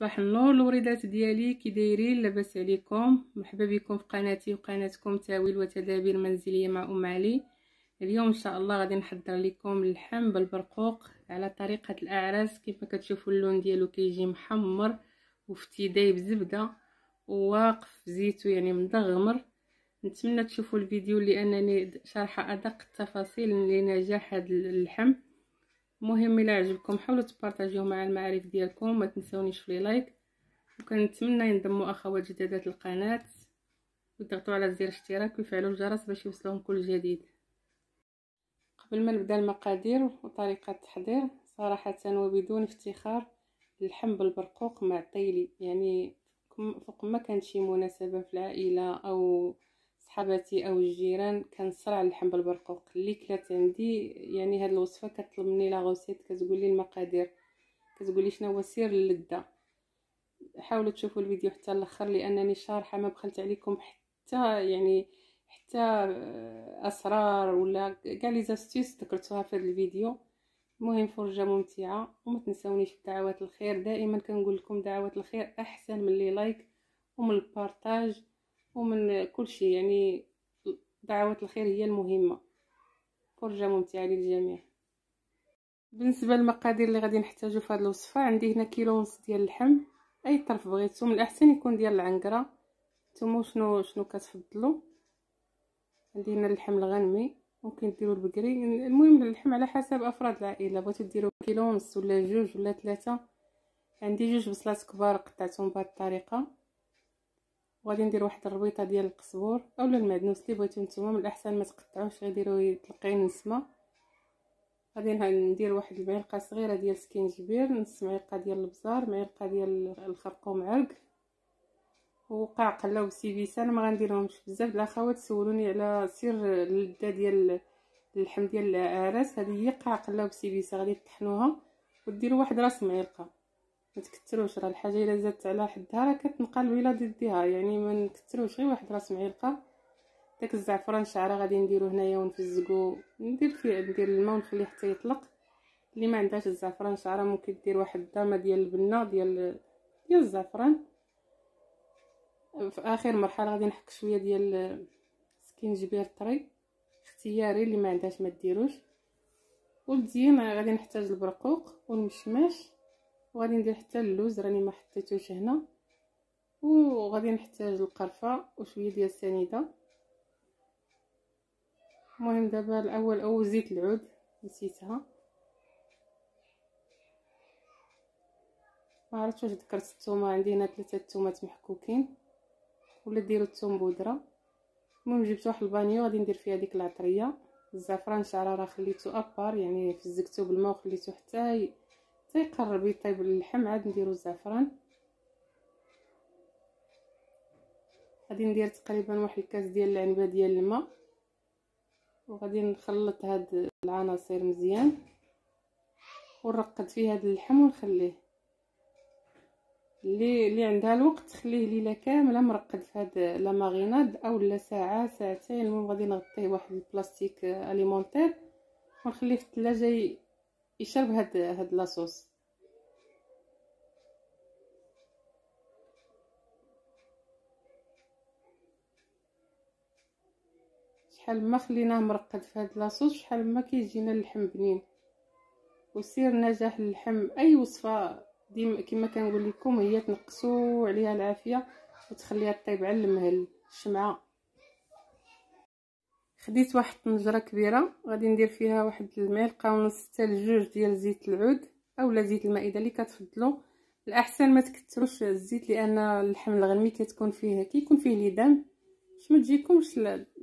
صباح النور الوريدات ديالي كي دايرين لاباس عليكم مرحبا بكم في قناتي وقناتكم تاويل وتدابير منزليه مع ام علي اليوم ان شاء الله غادي نحضر لكم اللحم بالبرقوق على طريقه الاعراس كيف كتشوفوا اللون ديالو كيجي محمر وفتي بزبده وواقف زيتو يعني مدغمر نتمنى تشوفوا الفيديو لانني شارحه ادق التفاصيل لنجاح هذا اللحم مهم الى عجبكم حاولوا تبارطاجيوه مع المعارف ديالكم ما تنسونيش في لايك وكنتمنى ينضموا اخوات جدادات القناه وتضغطوا على زر الاشتراك ويفعلوا الجرس باش يوصلهم كل جديد قبل ما نبدا المقادير وطريقه التحضير صراحه وبدون افتخار اللحم بالبرقوق مع الطيلي يعني فوق ما كانت شي مناسبه في العائله او صحباتي او الجيران كنصرع على اللحم بالبرقوق اللي كلات عندي يعني هاد الوصفه كطلب مني لا غوسيت كتقول لي المقادير كتقول لي شنو هو سر اللذه حاولوا تشوفوا الفيديو حتى الاخر لانني شارحه ما بخلت عليكم حتى يعني حتى آه، اسرار ولا كاع لي زاستيس ذكرتوها في هذا الفيديو المهم فرجه ممتعه وما تنساونيش الدعوات الخير دائما كنقول لكم دعوات الخير احسن من لي لايك ومن البارطاج ومن كل شيء يعني دعوة الخير هي المهمة فرجة ممتعة للجميع بالنسبة للمقادير اللي غادي نحتاجو في هذه الوصفة عندي هنا كيلو ونص ديال اللحم أي طرف بغيتو من الأحسن يكون ديال العنقرة نتوما شنو شنو كتفضلو عندي هنا اللحم الغنمي ممكن ديرو البقري المهم اللحم على حسب افراد العائله بغيتو ديرو كيلو ونص ولا جوج ولا ثلاثه عندي جوج بصلات كبار قطعتهم بهاد الطريقه وغادي ندير واحد الربيطه ديال القزبور اولا المعدنوس اللي بغيتو نتوما من الاحسن ما تقطعوش غديروه تلقين نسمه غادي ندير واحد المعلقه صغيره ديال سكينجبير نص معلقه ديال البزار معلقه ديال الخرقوم عرق وقاع قله وسيفيسه انا ما غنديرهمش بزاف الاخوات سولوني على سر اللذه ديال اللحم ديال العرس هذه هي قاع قله وسيفيسه غادي تطحنوها وديروا واحد راس معلقه متكتروش راه الحاجه الا زادت على حدها راه كتنقلب الى ضدها يعني ما نكتروش غير واحد راس معلقه داك الزعفران شعره غادي نديرو هنايا ونفزقو ندير فيه ندير الماء ونخليه حتى يطلق اللي ما عندهاش الزعفران شعره ممكن دير واحد الدامه ديال البنه ديال ديال الزعفران في اخر مرحله غادي نحك شويه ديال سكينجبير طري اختياري اللي ما عندهاش ما ديروش والتزيين غادي نحتاج البرقوق والمشماش وغادي ندير حتى اللوز راني ما حطيتوش هنا وغادي نحتاج القرفه وشويه ديال السنيده المهم دابا الاول او زيت العود نسيتها ما عرفتش واش ذكرت الثومه عندي هنا ثلاثه الثومات محكوكين ولا ديروا الثوم بودره المهم جبت واحد البانيو غادي ندير فيها ديك العطريه الزعفران شعره راه خليته ابار يعني فزكته بالماء وخليته حتى تيقرب طيب، يطيب اللحم عاد نديرو الزعفران غادي ندير تقريبا واحد الكاس ديال العنبه ديال الماء وغادي نخلط هاد العناصر مزيان ونرقد فيه هاد اللحم ونخليه اللي اللي عندها الوقت تخليه ليله كامله مرقد في هاد لا ماغيناد اولا ساعه ساعتين المهم غادي نغطيه واحد البلاستيك اليمونتير آه، ونخليه في الثلاجه يشرب هاد هاد لاصوص شحال ما خليناه مرقد في هاد لاصوص شحال ما كيجينا اللحم بنين وسير نجاح اللحم اي وصفه ديما كما كنقول لكم هي تنقصوا عليها العافيه وتخليها طيب على المهل الشمعه خديت واحد الطنجره كبيره غادي ندير فيها واحد المعلقه ونص حتى لجوج ديال زيت العود اولا زيت المائده اللي كتفضلوا الاحسن ما تكثروش الزيت لان اللحم الغنمي كتكون فيه كيكون فيه لدان باش ما تجيكمش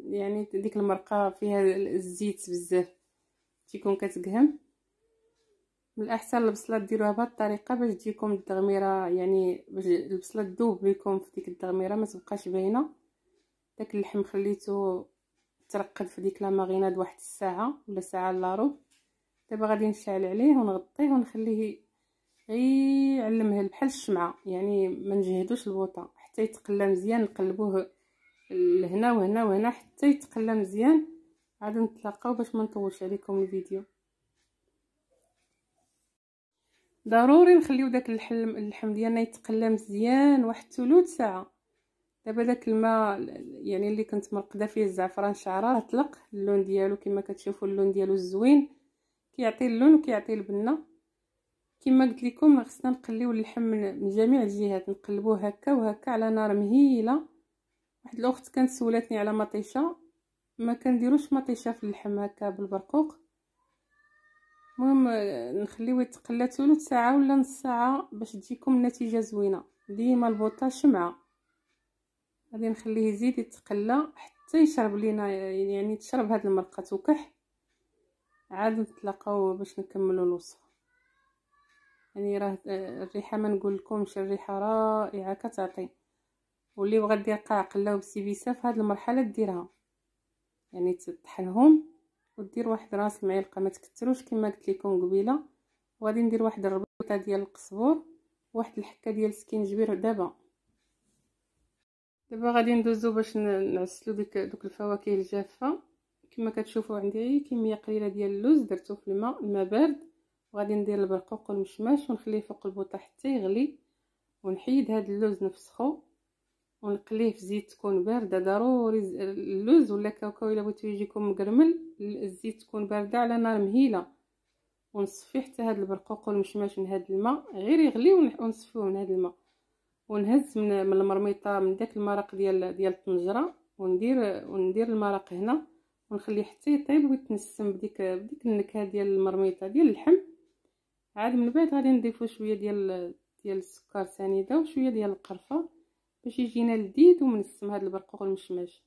يعني ديك المرقه فيها الزيت بزاف تيكون كتقهم من الاحسن البصله ديروها بهذه الطريقه باش تجيكم الدغميره يعني باش البصله تذوب لكم في ديك التغميره ما تبقاش باينه داك اللحم خليته ترقد في ديك ماريناد واحد الساعه ولا ساعه الا ربع دابا غادي نشعل عليه ونغطيه ونخليه يعلمه بحال الشمعه يعني ما نجهدوش البوطه حتى يتقلى مزيان نقلبوه لهنا وهنا وهنا حتى يتقلى مزيان عاد نتلاقاو باش ما نطولش عليكم الفيديو ضروري نخليو داك اللحم اللحم ديالنا يتقلى مزيان واحد ثلث ساعه دابا داك الماء يعني اللي كنت مرقده فيه الزعفران شعره طلق اللون ديالو كما كتشوفوا اللون ديالو الزوين كيعطي اللون وكيعطي البنه كما قلت لكم خصنا نقليو اللحم من جميع الجهات نقلبوه هكا وهكا على نار مهيله واحد الاخت كانت سولاتني على مطيشه ما كنديروش مطيشه في اللحم هكا بالبرقوق المهم نخليوه يتقلى ثلث ساعه ولا نص ساعه باش تجيكم النتيجه زوينه ديما البوطه شمعه غادي نخليه يزيد يتقلى حتى يشرب لينا يعني تشرب هاد المرقه توكح عاد نتلاقاو باش نكملوا الوصفه يعني راه الريحه ما نقول لكمش الريحه رائعه كتعطي واللي بغى دير قاعقله وبسيبيسه في هاد المرحله ديرها يعني تطحنهم ودير واحد راس المعلقه ما تكثروش كما قلت لكم قبيله وغادي ندير واحد الربطه ديال القزبور واحد الحكه ديال سكينجبير دابا دابا غادي ندوزو باش نعسلو ديك دوك الفواكه الجافه كما كتشوفوا عندي كميه قليله ديال اللوز درتو في الماء الماء بارد وغادي ندير البرقوق والمشماش ونخليه فوق البوطه حتى يغلي ونحيد هاد اللوز نفسخو ونقليه في زيت تكون بارده ضروري اللوز ولا كاوكاو الا بغيتو يجيكم مقرمل الزيت تكون بارده على نار مهيله ونصفي حتى هاد البرقوق والمشماش من هاد الماء غير يغلي ونصفيه من هاد الماء ونهز من من المرميطه من داك المرق ديال ديال الطنجره وندير وندير المرق هنا ونخليه حتى يطيب ويتنسم بديك بديك النكهه ديال المرميطه ديال اللحم عاد من بعد غادي نضيفو شويه ديال ديال السكر سنيده وشويه ديال القرفه باش يجينا لذيذ ومنسم هذا البرقوق المشمش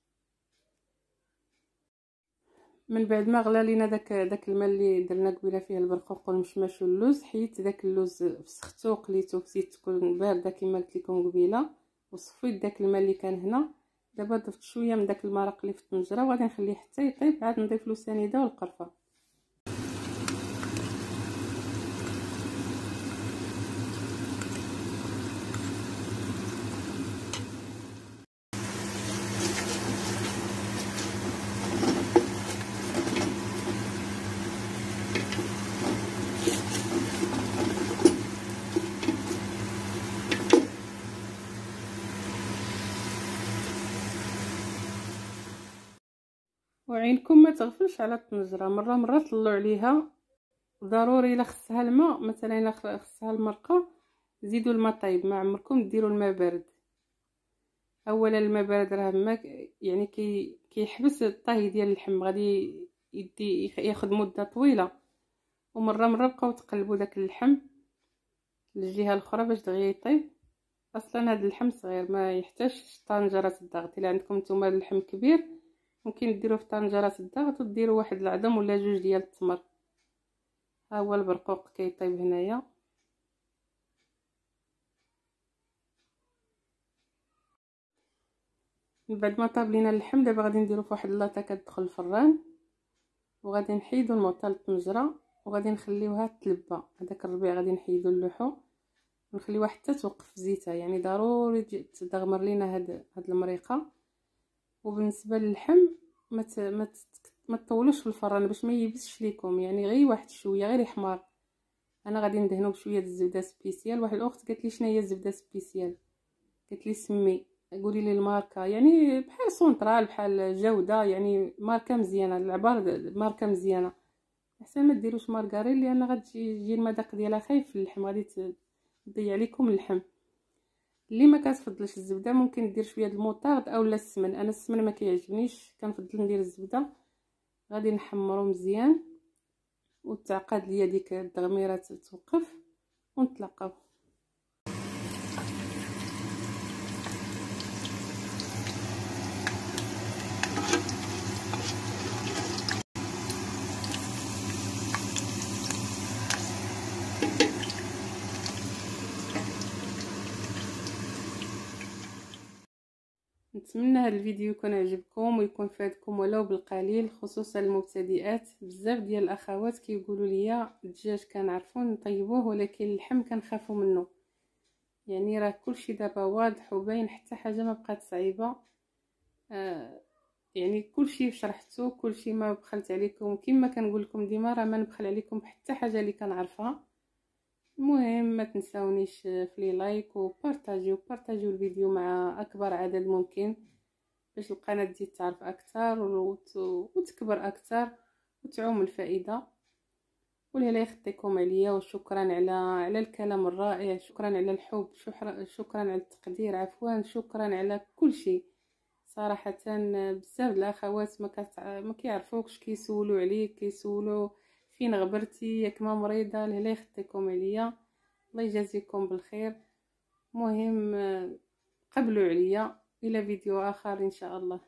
من بعد ما غلا لينا داك داك الماء اللي درنا قبيله فيه البرقوق والمشمش واللوز حيدت داك اللوز فسختو وقليتو كسيت تكون بارده كما قلت لكم قبيله وصفيت داك الماء اللي كان هنا دابا ضفت شويه من داك المرق اللي في الطنجره وغادي نخليه حتى يطيب عاد نضيف له سنيده والقرفه تغفلش على الطنجره مره مره طلعوا عليها ضروري الا خصها الماء مثلا الا خصها المرقه زيدوا الماء طايب ما عمركم ديروا الماء بارد اولا الماء بارد راه ما يعني كي كيحبس الطهي ديال اللحم غادي يدي ياخذ مده طويله ومره مره بقاو تقلبوا داك اللحم للجهه الاخرى باش دغيا يطيب اصلا هذا اللحم صغير ما يحتاجش طنجره الضغط الا عندكم نتوما اللحم كبير ممكن ديروا في طنجره الضغط وديروا واحد العظم ولا جوج ديال التمر ها هو البرقوق كيطيب هنايا من بعد ما طاب لينا اللحم دابا غادي نديرو في واحد لاطا كتدخل الفران وغادي نحيدو المغطى للطنجره وغادي نخليوها تلبى هذاك الربيع غادي نحيدو اللحو ونخليوها حتى توقف زيتها يعني ضروري تغمر لينا هاد هاد المريقه وبالنسبه للحم ما ما تطولوش في الفران باش ما يبسش ليكم يعني غير واحد شويه غير يحمر انا غادي ندهنو بشويه الزبده سبيسيال واحد الاخت قالت لي شنو هي الزبده سبيسيال قالت لي سمي قولي لي الماركه يعني بحال سونترال بحال جوده يعني ماركه مزيانه العبار ماركه مزيانه احسن ما ديروش مارغارين لان غتجي المذاق ديالها خايف اللحم غادي تضيع لكم اللحم اللي ما كتفضلش الزبده ممكن دير شويه الموطارد اولا السمن انا السمن ما كيعجبنيش كنفضل ندير الزبده غادي نحمرو مزيان وتعقد ليا ديك التغميره توقف ونتلاقاو نتمنى هذا الفيديو يكون عجبكم ويكون فادكم ولو بالقليل خصوصا المبتدئات بزاف ديال الاخوات كيقولوا لي الدجاج كنعرفو نطيبوه ولكن اللحم كنخافو منه يعني راه كلشي دابا واضح وباين حتى حاجه ما بقات صعيبه آه يعني كلشي شرحته كلشي ما بخلت عليكم كما كنقول لكم ديما راه ما نبخل عليكم حتى حاجه اللي كنعرفها المهم ما تنساونيش آه، في لي لايك وبارطاجيو بارطاجيو الفيديو مع اكبر عدد ممكن باش القناه تزيد تعرف اكثر وتكبر اكثر وتعوم الفائده والهلا يخطيكم عليا وشكرا على على الكلام الرائع شكرا على الحب شكرا على التقدير عفوا شكرا على كل شيء صراحه آه، بزاف الاخوات ما, ما كيعرفوكش كيسولوا عليك كيسولوا فين غبرتي ياك ما مريضه لهلا يخطيكم عليا الله يجازيكم بالخير مهم قبلوا عليا الى فيديو اخر ان شاء الله